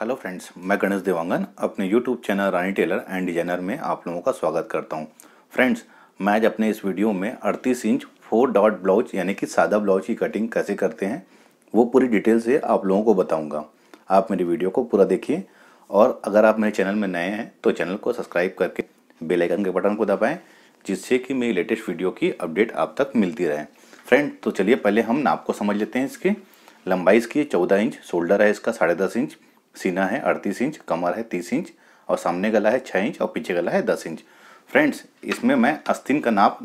hello friends मैं गणेश देवांगन अपने YouTube channel Rani tailor and designer में आप लोगों का स्वागत करता हूं फ्रेंड्स मैं आज अपने इस वीडियो में 38 इंच फोर डॉट ब्लाउज यानी कि सादा ब्लाउज की कटिंग कैसे करते हैं वो पूरी डिटेल से आप लोगों को बताऊंगा आप मेरी वीडियो को पूरा देखिए और अगर आप मेरे चैनल में नए हैं तो चैनल को सब्सक्राइब करके बेलाइकन के बटन को दबाएँ जिससे कि मेरी लेटेस्ट वीडियो की अपडेट आप तक मिलती रहे फ्रेंड तो चलिए पहले हम नाप को समझ लेते हैं इसके लंबाई इसकी चौदह इंच शोल्डर है इसका साढ़े दस इंच सीना है अड़तीस इंच कमर है तीस इंच और सामने गला है छः इंच और पीछे गला है दस इंच फ्रेंड्स इसमें मैं अस्तिन का नाप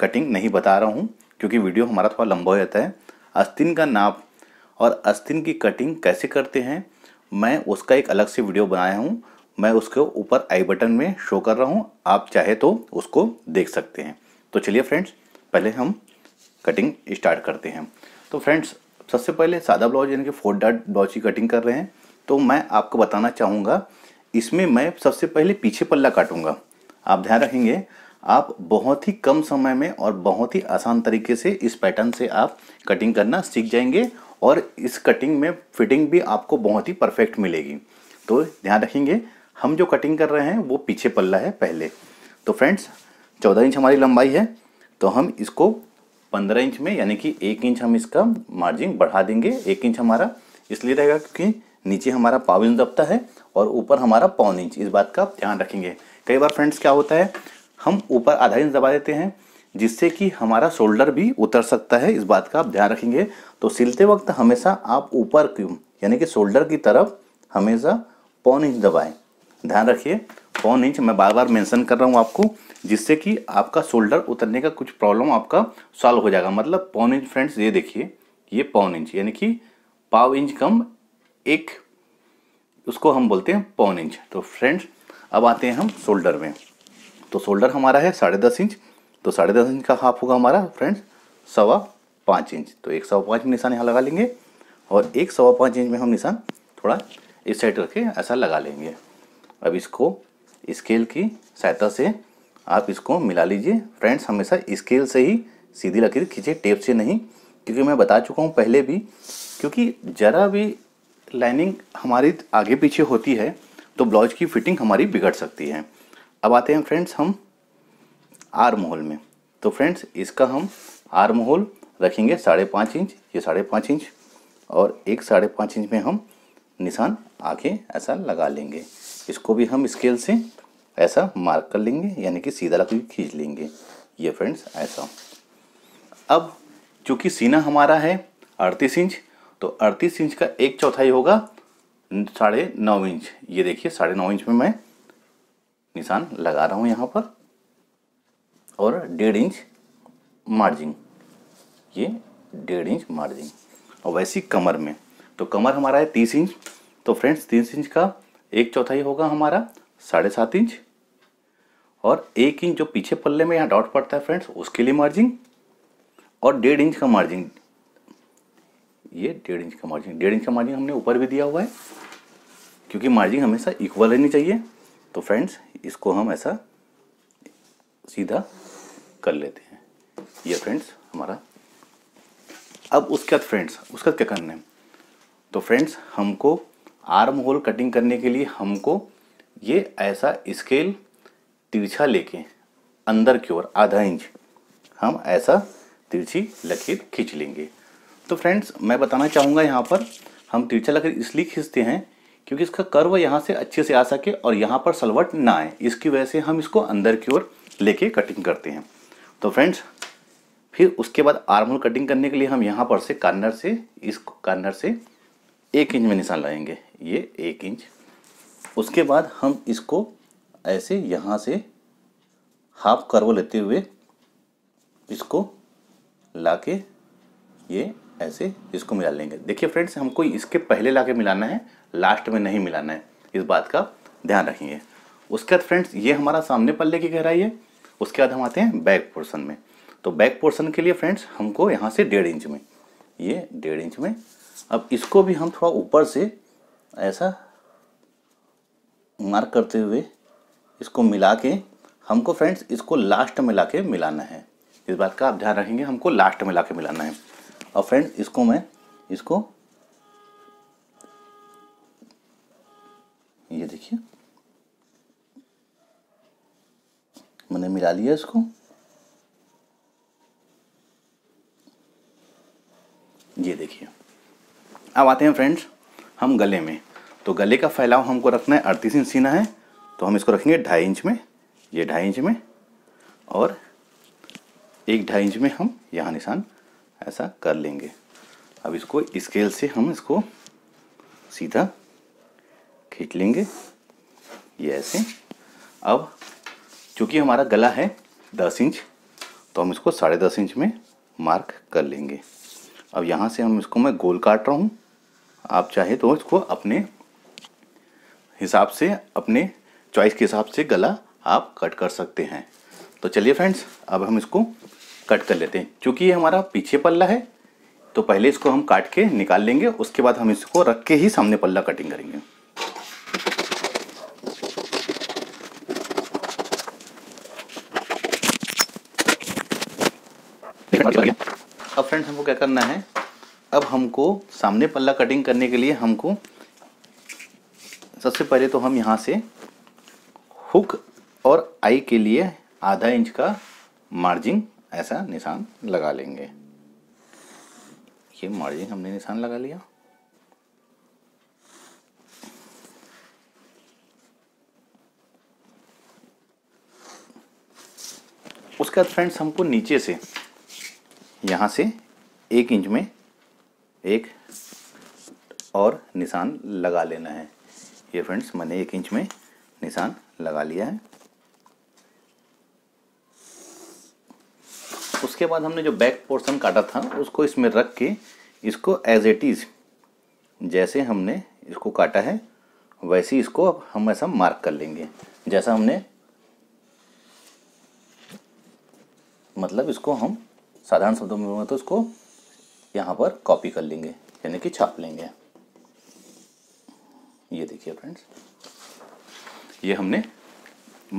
कटिंग नहीं बता रहा हूँ क्योंकि वीडियो हमारा थोड़ा लंबा हो जाता है अस्तिन का नाप और अस्तिन की कटिंग कैसे करते हैं मैं उसका एक अलग से वीडियो बनाया हूँ मैं उसके ऊपर आई बटन में शो कर रहा हूँ आप चाहे तो उसको देख सकते हैं तो चलिए फ्रेंड्स पहले हम कटिंग स्टार्ट करते हैं तो फ्रेंड्स सबसे पहले सादा ब्लाउज यानी कि फोर डाट ब्लाउज की कटिंग कर रहे हैं तो मैं आपको बताना चाहूँगा इसमें मैं सबसे पहले पीछे पल्ला काटूँगा आप ध्यान रखेंगे आप बहुत ही कम समय में और बहुत ही आसान तरीके से इस पैटर्न से आप कटिंग करना सीख जाएंगे और इस कटिंग में फिटिंग भी आपको बहुत ही परफेक्ट मिलेगी तो ध्यान रखेंगे हम जो कटिंग कर रहे हैं वो पीछे पल्ला है पहले तो फ्रेंड्स चौदह इंच हमारी लंबाई है तो हम इसको पंद्रह इंच में यानी कि एक इंच हम इसका मार्जिन बढ़ा देंगे एक इंच हमारा इसलिए रहेगा क्योंकि नीचे हमारा पाव इंच दबता है और ऊपर हमारा पौन इंच इस बात का आप ध्यान रखेंगे कई बार फ्रेंड्स क्या होता है हम ऊपर आधा इंच दबा देते हैं जिससे कि हमारा शोल्डर भी उतर सकता है इस बात का आप ध्यान रखेंगे तो सिलते वक्त हमेशा आप ऊपर क्यों यानी कि शोल्डर की तरफ हमेशा पौन इंच दबाएं ध्यान रखिए पौन इंच मैं बार बार मेंशन कर रहा हूँ आपको जिससे कि आपका शोल्डर उतरने का कुछ प्रॉब्लम आपका सॉल्व हो जाएगा मतलब पौन इंच फ्रेंड्स ये देखिए ये पौन इंच यानी कि पाव इंच कम एक उसको हम बोलते हैं पौन इंच तो फ्रेंड्स अब आते हैं हम शोल्डर में तो शोल्डर हमारा है साढ़े दस इंच तो साढ़े दस इंच का हाफ होगा हमारा फ्रेंड्स सवा पाँच इंच तो एक सवा पाँच निशान यहाँ लगा लेंगे और एक सवा पाँच इंच में हम निशान थोड़ा इस साइड करके ऐसा लगा लेंगे अब इसको स्केल की सहायता से आप इसको मिला लीजिए फ्रेंड्स हमेशा स्केल से ही सीधी लकीर खींचे टेप से नहीं क्योंकि मैं बता चुका हूँ पहले भी क्योंकि ज़रा भी लाइनिंग हमारी आगे पीछे होती है तो ब्लाउज की फिटिंग हमारी बिगड़ सकती है अब आते हैं फ्रेंड्स हम आर्म होल में तो फ्रेंड्स इसका हम आर्म होल रखेंगे साढ़े पाँच इंच ये साढ़े पाँच इंच और एक साढ़े पाँच इंच में हम निशान आके ऐसा लगा लेंगे इसको भी हम स्केल से ऐसा मार्क कर लेंगे यानी कि सीधा लकड़ी खींच लेंगे ये फ्रेंड्स ऐसा अब चूँकि सीना हमारा है अड़तीस इंच तो अड़तीस इंच का एक चौथाई होगा साढ़े नौ इंच ये देखिए साढ़े नौ इंच में मैं निशान लगा रहा हूँ यहाँ पर और डेढ़ इंच मार्जिन ये डेढ़ इंच मार्जिन और वैसी कमर में तो कमर हमारा है तीस इंच तो फ्रेंड्स तीस इंच का एक चौथाई होगा हमारा साढ़े सात इंच और एक इंच जो पीछे पल्ले में यहाँ डॉट पड़ता है फ्रेंड्स उसके लिए मार्जिन और डेढ़ इंच का मार्जिन ये डेढ़ इंच का मार्जिन डेढ़ इंच का मार्जिन हमने ऊपर भी दिया हुआ है क्योंकि मार्जिन हमेशा इक्वल रहनी चाहिए तो फ्रेंड्स इसको हम ऐसा सीधा कर लेते हैं ये फ्रेंड्स हमारा अब उसके बाद फ्रेंड्स उसके बाद क्या करना है तो फ्रेंड्स हमको आर्म होल कटिंग करने के लिए हमको ये ऐसा स्केल तिरछा लेके अंदर की ओर आधा इंच हम ऐसा तिरछी लकीर खींच लेंगे तो फ्रेंड्स मैं बताना चाहूँगा यहाँ पर हम तिरछा लकीर इसलिए खींचते हैं क्योंकि इसका कर्व यहाँ से अच्छे से आ सके और यहाँ पर सलवट ना आए इसकी वजह से हम इसको अंदर की ओर लेके कटिंग करते हैं तो फ्रेंड्स फिर उसके बाद आर्म होल कटिंग करने के लिए हम यहाँ पर से कार्नर से इस कार्नर से एक इंच में निशान लाएंगे ये एक इंच उसके बाद हम इसको ऐसे यहाँ से हाफ कर्व लेते हुए इसको लाके ये ऐसे इसको मिला लेंगे देखिए फ्रेंड्स हमको इसके पहले लाके मिलाना है लास्ट में नहीं मिलाना है इस बात का ध्यान रखिए उसके बाद फ्रेंड्स ये हमारा सामने पल्ले की गहराई है उसके बाद हम आते हैं बैक पोर्शन में तो बैक पोर्शन के लिए फ्रेंड्स हमको यहाँ से डेढ़ इंच में ये डेढ़ इंच में अब इसको भी हम थोड़ा ऊपर से ऐसा मार्क करते हुए इसको मिला के हमको फ्रेंड्स इसको लास्ट में ला के मिलाना है इस बात का आप ध्यान रखेंगे हमको लास्ट में ला के मिलाना है और फ्रेंड्स इसको मैं इसको ये देखिए मैंने मिला लिया इसको ये देखिए अब आते हैं फ्रेंड्स हम गले में तो गले का फैलाव हमको रखना है अड़तीस इंच सीना है तो हम इसको रखेंगे ढाई इंच में ये ढाई इंच में और एक ढाई इंच में हम यहाँ निशान ऐसा कर लेंगे अब इसको स्केल से हम इसको सीधा खींच लेंगे ये ऐसे अब चूँकि हमारा गला है दस इंच तो हम इसको साढ़े दस इंच में मार्क कर लेंगे अब यहाँ से हम इसको मैं गोल काट रहा हूँ आप चाहे तो इसको अपने हिसाब से अपने चॉइस के हिसाब से गला आप कट कर सकते हैं तो चलिए फ्रेंड्स अब हम इसको कट कर लेते हैं क्योंकि ये हमारा पीछे पल्ला है तो पहले इसको हम काट के निकाल लेंगे उसके बाद हम इसको रख के ही सामने पल्ला कटिंग करेंगे अब फ्रेंड्स हमको क्या करना है अब हमको सामने पल्ला कटिंग करने के लिए हमको सबसे पहले तो हम यहाँ से आई के लिए आधा इंच का मार्जिन ऐसा निशान लगा लेंगे ये मार्जिन हमने निशान लगा लिया उसके बाद फ्रेंड्स हमको नीचे से यहां से एक इंच में एक और निशान लगा लेना है ये फ्रेंड्स मैंने एक इंच में निशान लगा लिया है इसके बाद हमने जो बैक पोर्शन काटा था उसको इसमें रख के इसको एज इट इज़ जैसे हमने इसको काटा है वैसे इसको अब हम ऐसा मार्क कर लेंगे जैसा हमने मतलब इसको हम साधारण शब्दों में तो इसको यहाँ पर कॉपी कर लेंगे यानी कि छाप लेंगे ये देखिए फ्रेंड्स ये हमने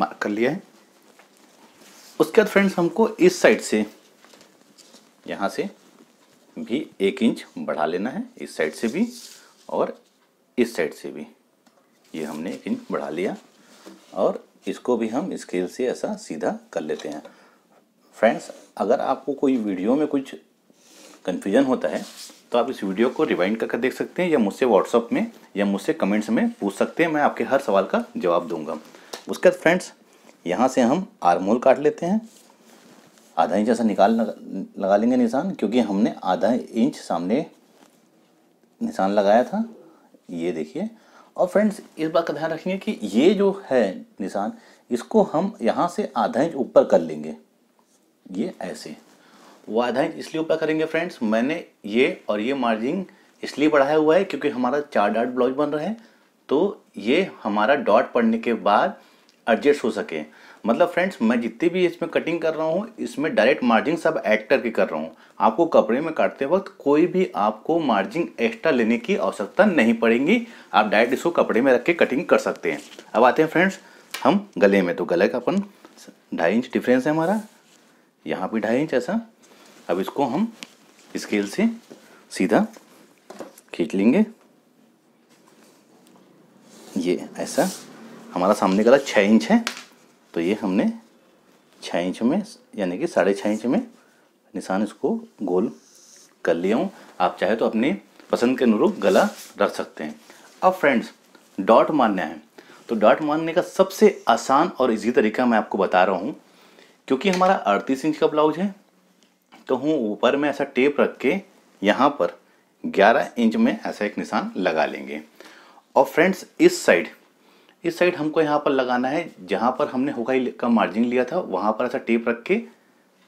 मार्क कर लिया है उसके बाद फ्रेंड्स हमको इस साइड से यहाँ से भी एक इंच बढ़ा लेना है इस साइड से भी और इस साइड से भी ये हमने एक इंच बढ़ा लिया और इसको भी हम स्केल से ऐसा सीधा कर लेते हैं फ्रेंड्स अगर आपको कोई वीडियो में कुछ कन्फ्यूजन होता है तो आप इस वीडियो को रिवाइंड करके देख सकते हैं या मुझसे व्हाट्सअप में या मुझसे कमेंट्स में पूछ सकते हैं मैं आपके हर सवाल का जवाब दूंगा उसके बाद फ्रेंड्स यहाँ से हम आर्मोल काट लेते हैं आधा इंच ऐसा निकाल लगा लेंगे निशान क्योंकि हमने आधा इंच सामने निशान लगाया था ये देखिए और फ्रेंड्स इस बात का ध्यान रखेंगे कि ये जो है निशान इसको हम यहाँ से आधा इंच ऊपर कर लेंगे ये ऐसे वो आधा इंच इसलिए ऊपर करेंगे फ्रेंड्स मैंने ये और ये मार्जिन इसलिए बढ़ाया हुआ है क्योंकि हमारा चार डॉट ब्लाउज बन रहा है तो ये हमारा डॉट पड़ने के बाद एडजस्ट हो सके मतलब फ्रेंड्स मैं जितनी भी इसमें कटिंग कर रहा हूँ इसमें डायरेक्ट मार्जिन सब ऐड करके कर रहा हूँ आपको कपड़े में काटते वक्त कोई भी आपको मार्जिन एक्स्ट्रा लेने की आवश्यकता नहीं पड़ेगी आप डायरेक्ट इसको कपड़े में रख के कटिंग कर सकते हैं अब आते हैं फ्रेंड्स हम गले में तो गले का अपन ढाई इंच डिफरेंस है हमारा यहाँ पर ढाई इंच ऐसा अब इसको हम स्केल से सीधा खींच लेंगे ये ऐसा हमारा सामने गला छः इंच है तो ये हमने छः इंच में यानी कि साढ़े छः इंच में निशान इसको गोल कर लिया हूँ आप चाहे तो अपनी पसंद के अनुरूप गला रख सकते हैं अब फ्रेंड्स डॉट मारना है तो डॉट मारने का सबसे आसान और इजी तरीका मैं आपको बता रहा हूँ क्योंकि हमारा अड़तीस इंच का ब्लाउज है तो हूँ ऊपर में ऐसा टेप रख के यहाँ पर 11 इंच में ऐसा एक निशान लगा लेंगे और फ्रेंड्स इस साइड इस साइड हमको यहाँ पर लगाना है जहाँ पर हमने हुकाई का मार्जिन लिया था वहाँ पर ऐसा टेप रख के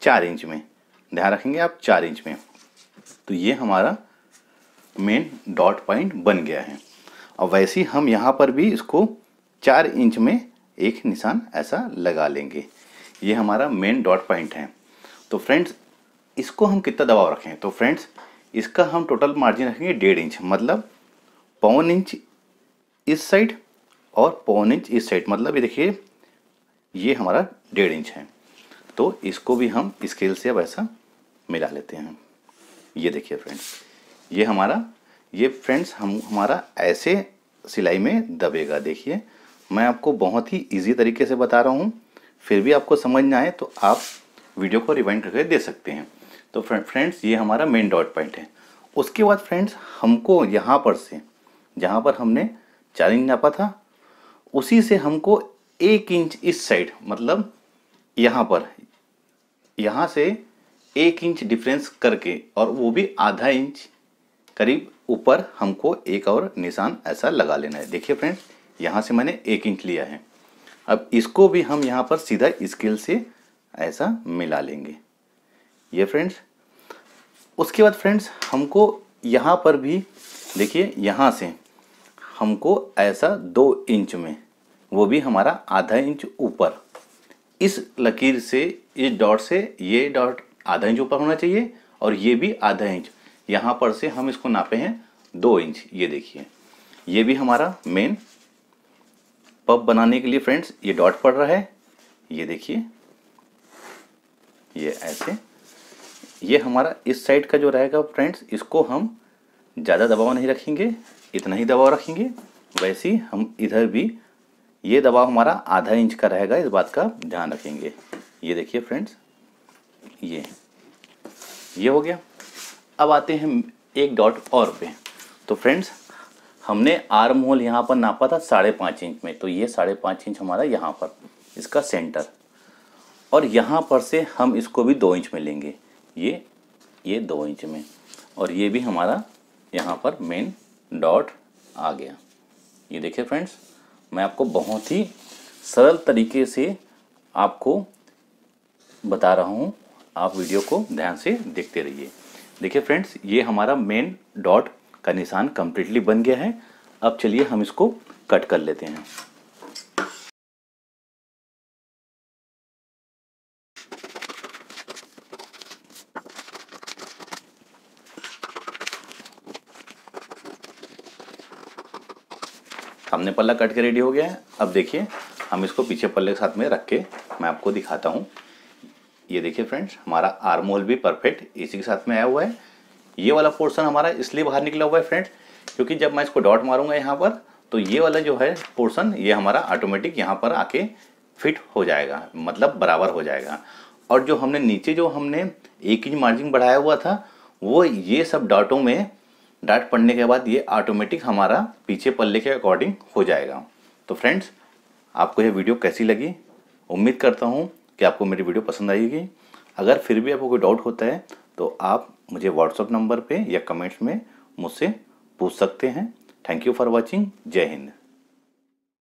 चार इंच में ध्यान रखेंगे आप चार इंच में तो ये हमारा मेन डॉट पॉइंट बन गया है और वैसे ही हम यहाँ पर भी इसको चार इंच में एक निशान ऐसा लगा लेंगे ये हमारा मेन डॉट पॉइंट है तो फ्रेंड्स इसको हम कितना दबाव रखें तो फ्रेंड्स इसका हम टोटल मार्जिन रखेंगे डेढ़ इंच मतलब पौन इंच इस साइड और पौन इंच इस साइड मतलब ये देखिए ये हमारा डेढ़ इंच है तो इसको भी हम स्केल से अब ऐसा मिला लेते हैं ये देखिए फ्रेंड्स ये हमारा ये फ्रेंड्स हम हमारा ऐसे सिलाई में दबेगा देखिए मैं आपको बहुत ही इजी तरीके से बता रहा हूँ फिर भी आपको समझ ना आए तो आप वीडियो को रिवाइंड करके दे सकते हैं तो फ्रेंड्स ये हमारा मेन डॉट पॉइंट है उसके बाद फ्रेंड्स हमको यहाँ पर से जहाँ पर हमने चार इंच नापा था उसी से हमको एक इंच इस साइड मतलब यहाँ पर यहाँ से एक इंच डिफरेंस करके और वो भी आधा इंच करीब ऊपर हमको एक और निशान ऐसा लगा लेना है देखिए फ्रेंड्स यहाँ से मैंने एक इंच लिया है अब इसको भी हम यहाँ पर सीधा स्केल से ऐसा मिला लेंगे ये फ्रेंड्स उसके बाद फ्रेंड्स हमको यहाँ पर भी देखिए यहाँ से हमको ऐसा दो इंच में वो भी हमारा आधा इंच ऊपर इस लकीर से इस डॉट से ये डॉट आधा इंच ऊपर होना चाहिए और ये भी आधा इंच यहाँ पर से हम इसको नापे हैं दो इंच ये देखिए ये भी हमारा मेन पब बनाने के लिए फ्रेंड्स ये डॉट पड़ रहा है ये देखिए ये ऐसे ये हमारा इस साइड का जो रहेगा फ्रेंड्स इसको हम ज़्यादा दबाव नहीं रखेंगे इतना ही दबाव रखेंगे वैसे ही हम इधर भी ये दबाव हमारा आधा इंच का रहेगा इस बात का ध्यान रखेंगे ये देखिए फ्रेंड्स ये ये हो गया अब आते हैं एक डॉट और पे तो फ्रेंड्स हमने आर्म होल यहाँ पर नापा था साढ़े पाँच इंच में तो ये साढ़े पाँच इंच हमारा यहाँ पर इसका सेंटर और यहाँ पर से हम इसको भी दो इंच में लेंगे ये ये दो इंच में और ये भी हमारा यहाँ पर मेन डॉट आ गया ये देखिए फ्रेंड्स मैं आपको बहुत ही सरल तरीके से आपको बता रहा हूँ आप वीडियो को ध्यान से देखते रहिए देखिए फ्रेंड्स ये हमारा मेन डॉट का निशान कम्प्लीटली बन गया है अब चलिए हम इसको कट कर लेते हैं सामने पल्ला कट के रेडी हो गया है अब देखिए हम इसको पीछे पल्ले के साथ में रख के मैं आपको दिखाता हूँ ये देखिए फ्रेंड्स हमारा आर्म होल भी परफेक्ट इसी के साथ में आया हुआ है ये वाला पोर्सन हमारा इसलिए बाहर निकला हुआ है फ्रेंड्स क्योंकि जब मैं इसको डॉट मारूंगा यहाँ पर तो ये वाला जो है पोर्सन ये हमारा ऑटोमेटिक यहाँ पर आके फिट हो जाएगा मतलब बराबर हो जाएगा और जो हमने नीचे जो हमने एक इंच मार्जिन बढ़ाया हुआ था वो ये सब डॉटों में डाट पढ़ने के बाद ये ऑटोमेटिक हमारा पीछे पल्ले के अकॉर्डिंग हो जाएगा तो फ्रेंड्स आपको यह वीडियो कैसी लगी उम्मीद करता हूँ कि आपको मेरी वीडियो पसंद आएगी अगर फिर भी आपको कोई डाउट होता है तो आप मुझे व्हाट्सअप नंबर पे या कमेंट्स में मुझसे पूछ सकते हैं थैंक यू फॉर वॉचिंग जय हिंद